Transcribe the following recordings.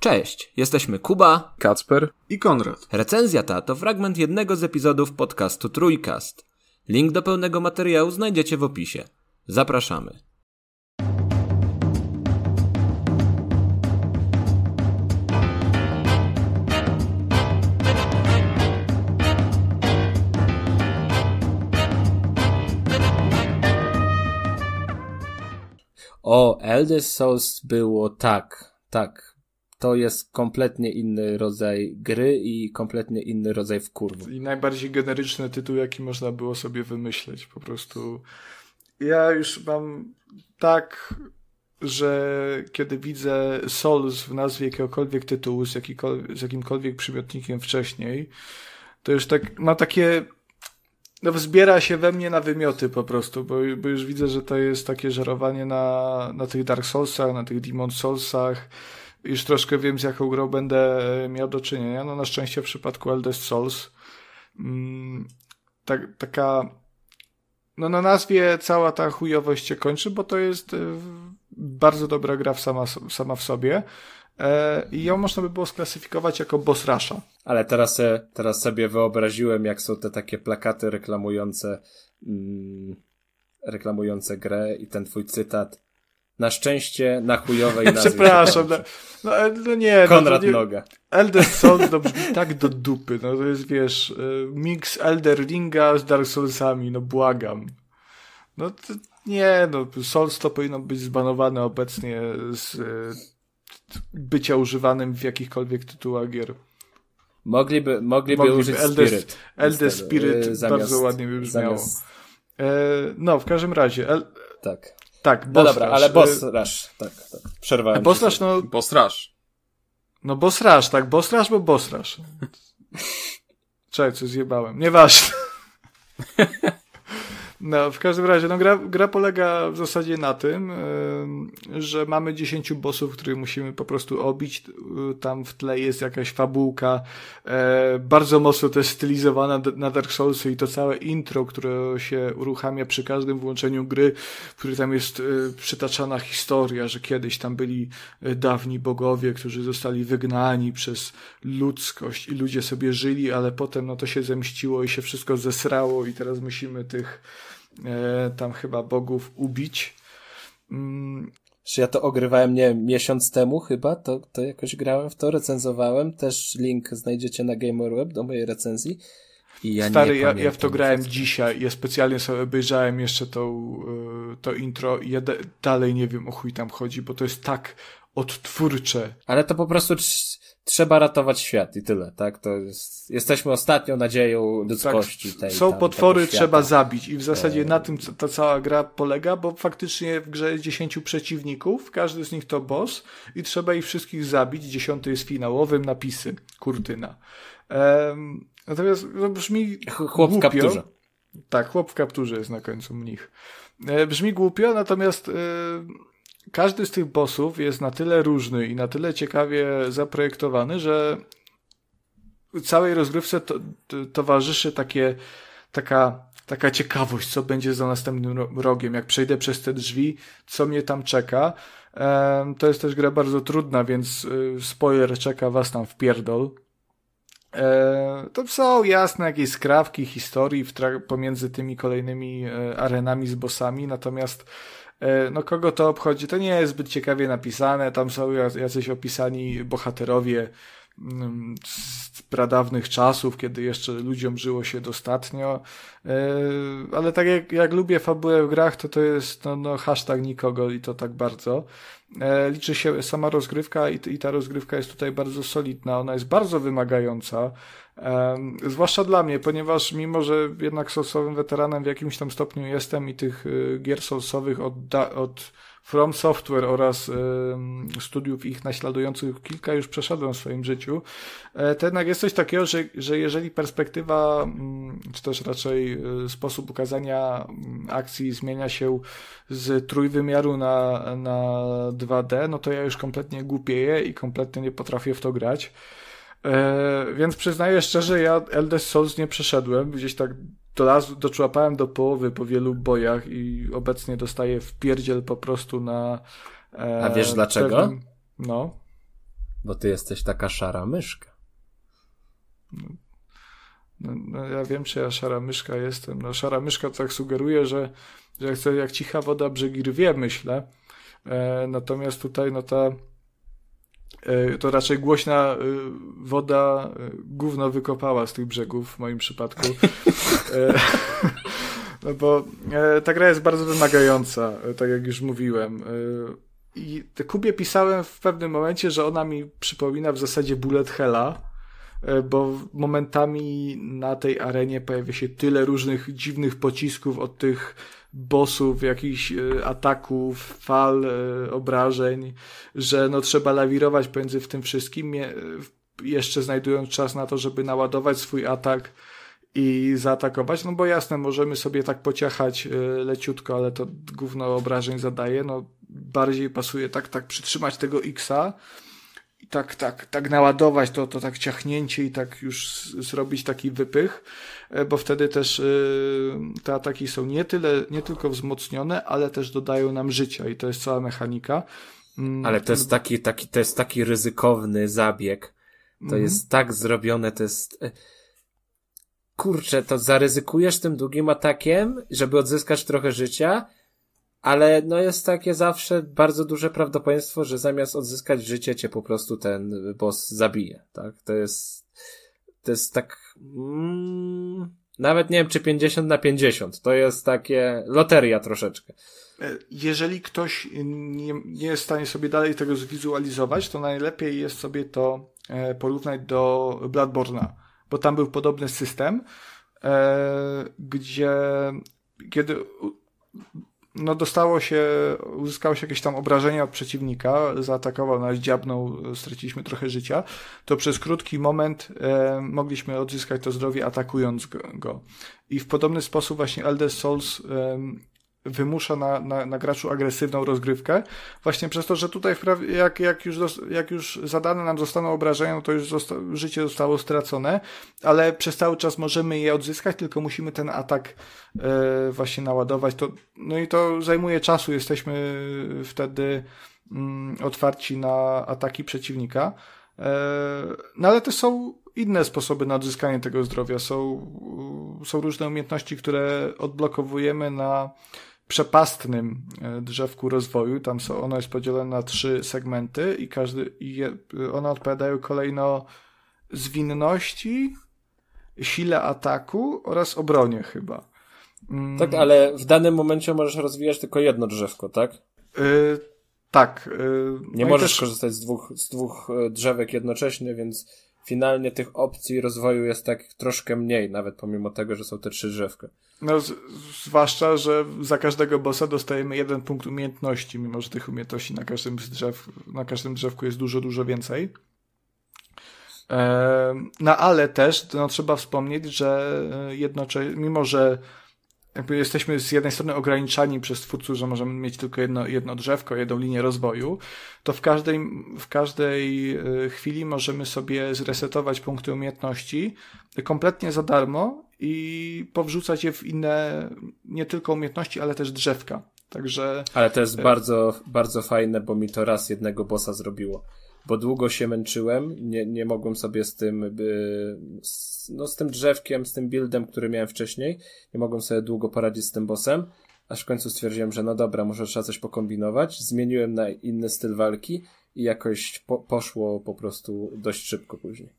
Cześć, jesteśmy Kuba, Kacper i Konrad. Recenzja ta to fragment jednego z epizodów podcastu Trójkast. Link do pełnego materiału znajdziecie w opisie. Zapraszamy. O, Elder Souls było tak, tak to jest kompletnie inny rodzaj gry i kompletnie inny rodzaj wkurwu. I najbardziej generyczny tytuł, jaki można było sobie wymyśleć. Po prostu ja już mam tak, że kiedy widzę Souls w nazwie jakiegokolwiek tytułu z, z jakimkolwiek przymiotnikiem wcześniej, to już tak ma takie no, wzbiera się we mnie na wymioty po prostu, bo, bo już widzę, że to jest takie żerowanie na, na tych Dark Soulsach, na tych Demon Soulsach, już troszkę wiem, z jaką grą będę miał do czynienia. No na szczęście w przypadku Eldest Souls mm, tak, taka no na nazwie cała ta chujowość się kończy, bo to jest e, bardzo dobra gra w sama, sama w sobie e, i ją można by było sklasyfikować jako boss rusha. Ale teraz, teraz sobie wyobraziłem, jak są te takie plakaty reklamujące mm, reklamujące grę i ten twój cytat na szczęście na chujowej nazwie. Przepraszam, no, no, no nie. No, Konrad no, nie, Noga. Elder Souls no, brzmi tak do dupy, no to jest, wiesz, y, mix Elder Ringa z Dark Soulsami, no błagam. No to, nie, no Souls to powinno być zbanowane obecnie z y, bycia używanym w jakichkolwiek tytułach gier. Mogliby, mogliby, mogliby użyć Elder Spirit. Elder Spirit y, zamiast, bardzo ładnie by brzmiało. Zamiast... E, no, w każdym razie. El... Tak. Tak, no boss No dobra, rush. ale y, boss rush, tak, tak. Przerwałem. Boss rush, no... Boss rush. No boss rush, tak, boss rush, bo boss rush. Czekaj, coś zjebałem. Nieważne. No, w każdym razie, no, gra, gra polega w zasadzie na tym, yy, że mamy dziesięciu bossów, których musimy po prostu obić. E, tam w tle jest jakaś fabułka, yy, bardzo mocno też stylizowana na Dark Soulsy i to całe intro, które się uruchamia przy każdym włączeniu gry, w której tam jest e, przytaczana historia, że kiedyś tam byli dawni bogowie, którzy zostali wygnani przez ludzkość i ludzie sobie żyli, ale potem no to się zemściło i się wszystko zesrało i teraz musimy tych E, tam chyba bogów ubić. Mm, Czy ja to ogrywałem, nie miesiąc temu chyba, to, to jakoś grałem w to, recenzowałem, też link znajdziecie na GamerWeb do mojej recenzji. I ja Stary, ja, ja w to grałem dzisiaj, ja specjalnie sobie obejrzałem jeszcze tą, e, to intro i ja dalej nie wiem o chuj tam chodzi, bo to jest tak odtwórcze. Ale to po prostu trzeba ratować świat i tyle, tak? To jest, jesteśmy ostatnią nadzieją ludzkości. Tak, tej, są tam, potwory, trzeba zabić i w zasadzie e, na tym ta cała gra polega, bo faktycznie w grze jest 10 przeciwników, każdy z nich to boss i trzeba ich wszystkich zabić. Dziesiąty jest finałowym, napisy, kurtyna. Um, natomiast no, brzmi Chłop głupio. w kapturze. Tak, chłop w kapturze jest na końcu mnich. E, brzmi głupio, natomiast... E, każdy z tych bossów jest na tyle różny i na tyle ciekawie zaprojektowany, że całej rozgrywce to, to, towarzyszy takie, taka, taka ciekawość, co będzie za następnym rogiem, jak przejdę przez te drzwi, co mnie tam czeka. to jest też gra bardzo trudna, więc y, spoiler czeka was tam w pierdol. E, to są jasne jakieś skrawki historii pomiędzy tymi kolejnymi e, arenami z bossami, natomiast E, no kogo to obchodzi? To nie jest zbyt ciekawie napisane, tam są jacyś opisani bohaterowie mm, z pradawnych czasów, kiedy jeszcze ludziom żyło się dostatnio. E, ale tak jak, jak lubię fabułę w grach, to to jest no, no hashtag nikogo i to tak bardzo. E, liczy się sama rozgrywka i, i ta rozgrywka jest tutaj bardzo solidna. Ona jest bardzo wymagająca. zwłaszcza dla mnie, ponieważ mimo, że jednak solsowym weteranem w jakimś tam stopniu jestem i tych y, gier solsowych od, od From Software oraz y, studiów ich naśladujących kilka już przeszedłem w swoim życiu. E, to jednak jest coś takiego, że, że jeżeli perspektywa, mm, czy też raczej e, sposób ukazania mm, akcji zmienia się z trójwymiaru na, na 2D, no to ja już kompletnie głupieję i kompletnie nie potrafię w to grać. E, więc przyznaję szczerze, ja Elder Souls nie przeszedłem, gdzieś tak doczłapałem do połowy po wielu bojach i obecnie dostaję wpierdziel po prostu na... E, A wiesz dlaczego? Pewnym... No. Bo ty jesteś taka szara myszka. No, no, ja wiem, czy ja szara myszka jestem. No, szara myszka tak sugeruje, że, że jak, jak cicha woda brzegi rwie, myślę. E, natomiast tutaj, no ta E, to raczej głośna e, woda e, gówno wykopała z tych brzegów w moim przypadku. no bo ta gra jest bardzo wymagająca, tak jak już mówiłem. I Kubie pisałem w pewnym momencie, że ona mi przypomina w zasadzie Bullet Hella E, bo momentami na tej arenie pojawia się tyle różnych dziwnych pocisków od tych bossów, jakichś e, ataków, fal, e, obrażeń, że no trzeba lawirować pomiędzy w tym wszystkim, jeszcze znajdując czas na to, żeby naładować swój atak i zaatakować, no bo jasne, możemy sobie tak pociachać leciutko, ale to gówno obrażeń zadaje, no bardziej pasuje tak, tak przytrzymać tego Xa, tak, tak, tak naładować to, to tak ciachnięcie i tak już zrobić taki wypych, e, bo wtedy też e, te ataki są nie tyle, nie tylko wzmocnione, ale też dodają nam życia i to jest cała mechanika. Mm, ale to jest taki, taki, to jest taki ryzykowny zabieg. To mhm. jest tak zrobione, to jest, e, kurczę, to zaryzykujesz tym długim atakiem, żeby odzyskać trochę życia, ale no jest takie zawsze bardzo duże prawdopodobieństwo, że zamiast odzyskać życie, cię po prostu ten boss zabije, tak? To jest, to jest tak, mm, nawet nie wiem, czy 50 na 50. To jest takie loteria troszeczkę. E, jeżeli ktoś nie, nie jest w stanie sobie dalej tego zwizualizować, to najlepiej jest sobie to e, porównać do Bloodborne'a, bo tam był podobny system, e, gdzie kiedy no dostało się, uzyskało się jakieś tam obrażenia od przeciwnika, zaatakował nas, dziabnął, straciliśmy trochę życia, to przez krótki moment e, mogliśmy odzyskać to zdrowie atakując go. I w podobny sposób właśnie Elder Souls e, wymusza na, na, na, graczu agresywną rozgrywkę, właśnie przez to, że tutaj jak, jak, już, dos, jak już zadane nam zostaną obrażenia, no to już zosta życie zostało stracone, ale przez cały czas możemy je odzyskać, tylko musimy ten atak e, właśnie naładować. To, no i to zajmuje czasu, jesteśmy wtedy mm, otwarci na ataki przeciwnika. E, no ale też są inne sposoby na odzyskanie tego zdrowia. Są, są różne umiejętności, które odblokowujemy na przepastnym e, drzewku rozwoju. Tam są, ono jest podzielone na trzy segmenty i każdy, i je, one odpowiadają kolejno zwinności, sile ataku oraz obronie chyba. Mm. Tak, ale w danym momencie możesz rozwijać tylko jedno drzewko, tak? E, tak. E, no nie no możesz też... korzystać z dwóch, z dwóch drzewek jednocześnie, więc finalnie tych opcji rozwoju jest tak troszkę mniej, nawet pomimo tego, że są te trzy drzewka. No, z, zwłaszcza, że za każdego bossa dostajemy jeden punkt umiejętności, mimo że tych umiejętności na każdym, drzew, na każdym drzewku jest dużo, dużo więcej. No ale też no, trzeba wspomnieć, że jednocześnie, mimo że jakby jesteśmy z jednej strony ograniczani przez twórców, że możemy mieć tylko jedno, jedno drzewko, jedną linię rozwoju, to w każdej, w każdej y, chwili możemy sobie zresetować punkty umiejętności kompletnie za darmo i powrzucać je w inne, nie tylko umiejętności, ale też drzewka. Także... Ale to jest y, bardzo, bardzo fajne, bo mi to raz jednego bossa zrobiło bo długo się męczyłem, nie, nie mogłem sobie z tym, z, no z tym drzewkiem, z tym buildem, który miałem wcześniej, nie mogłem sobie długo poradzić z tym bossem, aż w końcu stwierdziłem, że no dobra, może trzeba coś pokombinować, zmieniłem na inny styl walki i jakoś po, poszło po prostu dość szybko później.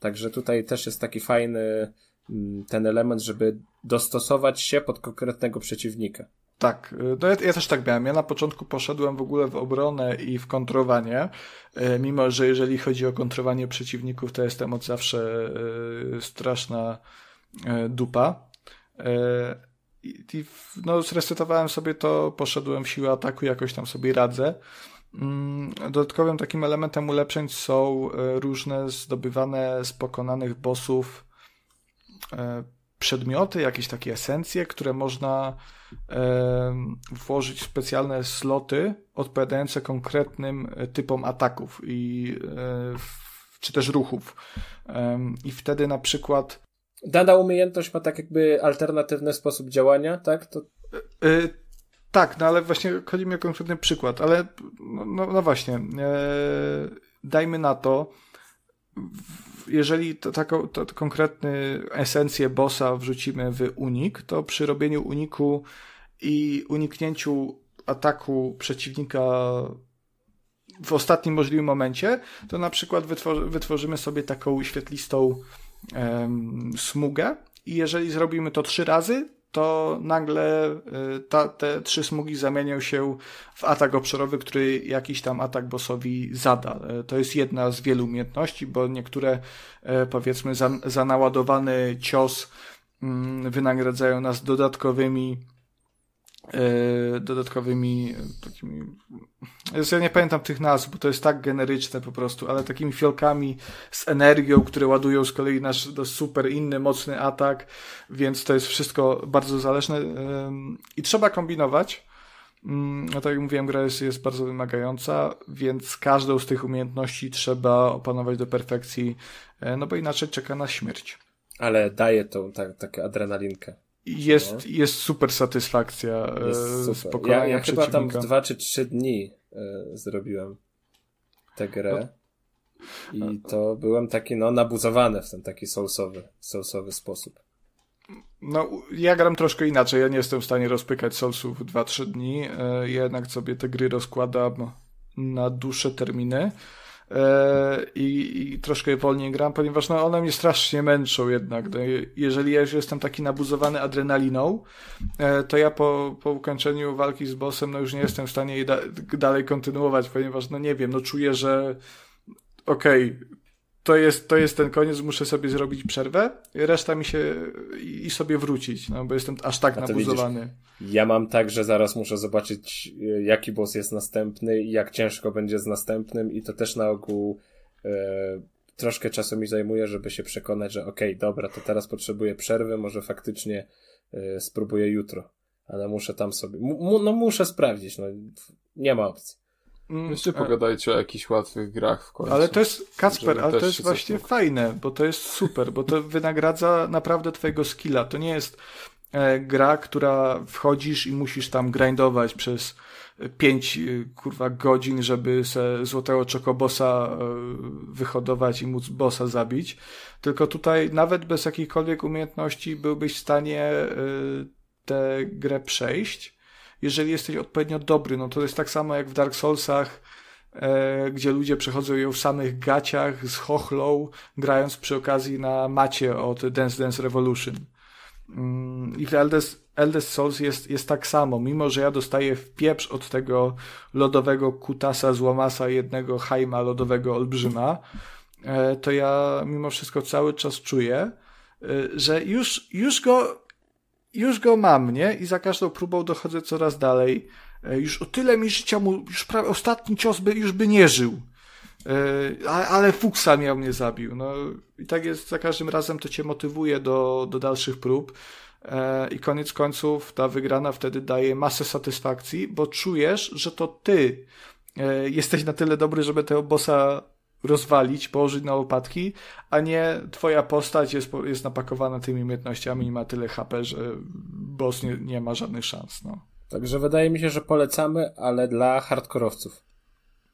Także tutaj też jest taki fajny mm, ten element, żeby dostosować się pod konkretnego przeciwnika. Tak, y, no ja, ja, też tak miałem. Ja na początku poszedłem w ogóle w obronę i w kontrowanie, y, mimo że jeżeli chodzi o kontrowanie przeciwników, to jestem od zawsze y, straszna dupa. I, no, zresetowałem sobie to, poszedłem w siłę ataku, jakoś tam sobie radzę. Mm, dodatkowym takim elementem ulepszeń są różne zdobywane z pokonanych bossów przedmioty, jakieś takie esencje, które można włożyć w specjalne sloty odpowiadające konkretnym e, typom ataków i e, czy też ruchów. I wtedy na przykład. Dana umiejętność ma tak jakby alternatywny sposób działania, tak? To... E, tak, no ale właśnie chodzi mi o konkretny przykład, ale no, no, no właśnie. dajmy na to, jeżeli to, taką, to, to konkretny esencję bossa wrzucimy w unik, to przy robieniu uniku i uniknięciu ataku przeciwnika w ostatnim możliwym momencie, to na przykład wytworzymy sobie taką świetlistą em, smugę i jeżeli zrobimy to trzy razy, to nagle y, ta, te trzy smugi zamienią się w atak obszarowy, który jakiś tam atak bossowi zada. Y, to jest jedna z wielu umiejętności, bo niektóre, y, powiedzmy, za, za naładowany cios mm, wynagradzają nas dodatkowymi E, dodatkowymi takimi. Ja nie pamiętam tych nazw, bo to jest tak generyczne po prostu, ale takimi fiolkami z energią, które ładują z kolei nasz super inny, mocny atak, więc to jest wszystko bardzo zależne i trzeba kombinować. Mm, no tak jak mówiłem, gra jest, jest bardzo wymagająca, więc każdą z tych umiejętności trzeba opanować do perfekcji, e, no bo inaczej czeka na śmierć. Ale daje tą tak, taką adrenalinkę. Jest, no. jest super satysfakcja e, jest super. Ja, ja chyba tam w dwa czy trzy dni e, zrobiłem tę grę. No. I to byłem taki, no, nabuzowany w ten taki soulsowy, sousowy sposób. No, ja gram troszkę inaczej. Ja nie jestem w stanie rozpykać soulsów w 2-3 dni. E, ja jednak sobie te gry rozkładam na dłuższe terminy. E, i, i troszkę wolniej gram, ponieważ no, one mnie strasznie męczą jednak. No, jeżeli ja już jestem taki nabuzowany adrenaliną, e, to ja po, po ukończeniu walki z bossem no, już nie jestem w stanie jej da dalej kontynuować, ponieważ no nie wiem, no czuję, że okej, okay, to jest, to jest ten koniec, muszę sobie zrobić przerwę, reszta mi się i sobie wrócić, no bo jestem aż tak nabuzowany. ja mam tak, że zaraz muszę zobaczyć, e, jaki boss jest następny i jak ciężko będzie z następnym, i to też na ogół e, troszkę czasu mi zajmuje, żeby się przekonać, że okej, okay, dobra, to teraz potrzebuję przerwy, może faktycznie e, spróbuję jutro, ale muszę tam sobie, no muszę sprawdzić, no nie ma opcji. Mm, Jeszcze e, pogadajcie o jakichś łatwych grach w końcu. Ale to jest, Kasper, ale to jest właśnie fajne, bo to jest super, bo to wynagradza naprawdę twojego skilla. To nie jest e, gra, która wchodzisz i musisz tam grindować przez e, pięć e, kurwa godzin, żeby se złotego czekobosa wyhodować i móc bossa zabić. Tylko tutaj nawet bez jakiejkolwiek umiejętności byłbyś w stanie tę grę przejść jeżeli jesteś odpowiednio dobry, no to jest tak samo jak w Dark Soulsach, e, gdzie ludzie przechodzą ją w samych gaciach z chochlą, grając przy okazji na macie od Dance Dance Revolution. Mm, I w Eldest, Eldest Souls jest, jest tak samo, mimo że ja dostaję w pieprz od tego lodowego kutasa złomasa, jednego hajma lodowego olbrzyma, e, to ja mimo wszystko cały czas czuję, e, że już, już go już go mam, nie? I za każdą próbą dochodzę coraz dalej. E, już o tyle mi życia mu, już prawie ostatni cios by, już by nie żył. E, ale, fuksa miał mnie zabił. No i tak jest, za każdym razem to cię motywuje do, do dalszych prób. E, I koniec końców ta wygrana wtedy daje masę satysfakcji, bo czujesz, że to ty jesteś na tyle dobry, żeby tego bossa rozwalić, położyć na łopatki, a nie twoja postać jest, jest napakowana tymi umiejętnościami i ma tyle HP, że boss nie, nie ma żadnych szans. No. Także wydaje mi się, że polecamy, ale dla hardkorowców.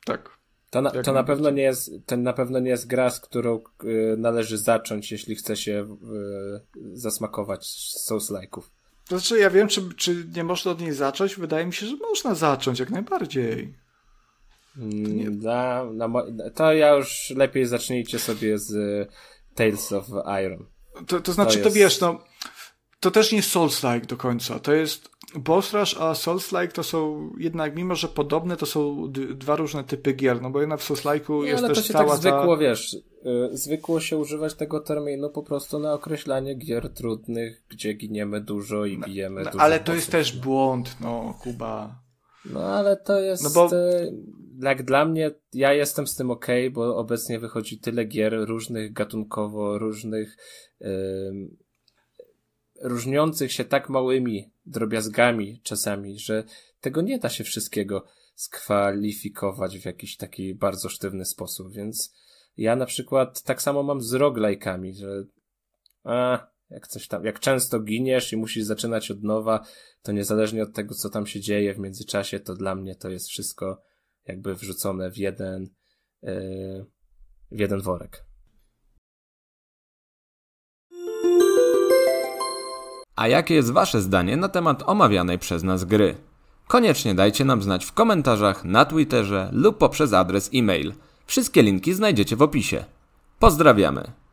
Tak. To na, to na pewno nie jest, ten na pewno nie jest gra, z którą y, należy zacząć, jeśli chce się y, zasmakować souls like'ów. To znaczy, ja wiem, czy, czy nie można od niej zacząć. Wydaje mi się, że można zacząć jak najbardziej. Nie. Mm, na, na, to ja już lepiej zacznijcie sobie z y, Tales of Iron. To, to znaczy, to, jest... to wiesz, no, to też nie Souls-like do końca. To jest Boss Rush, a Souls-like to są jednak, mimo że podobne, to są dwa różne typy gier, no bo jednak w Souls-like'u jest ale no też to się cała tak zwykło, ta... wiesz, yy, zwykło się używać tego terminu po prostu na określanie gier trudnych, gdzie giniemy dużo i no, bijemy no, dużo. Ale to jest też błąd, no, Kuba. No ale to jest... No bo... Yy jak dla mnie, ja jestem z tym ok, bo obecnie wychodzi tyle gier różnych gatunkowo, różnych yy, różniących się tak małymi drobiazgami czasami, że tego nie da się wszystkiego skwalifikować w jakiś taki bardzo sztywny sposób, więc ja na przykład tak samo mam z roglajkami, że a, jak coś tam, jak często giniesz i musisz zaczynać od nowa, to niezależnie od tego, co tam się dzieje w międzyczasie, to dla mnie to jest wszystko jakby wrzucone w jeden, e, w jeden worek. A jakie jest Wasze zdanie na temat omawianej przez nas gry? Koniecznie dajcie nam znać w komentarzach, na Twitterze lub poprzez adres e-mail. Wszystkie linki znajdziecie w opisie. Pozdrawiamy!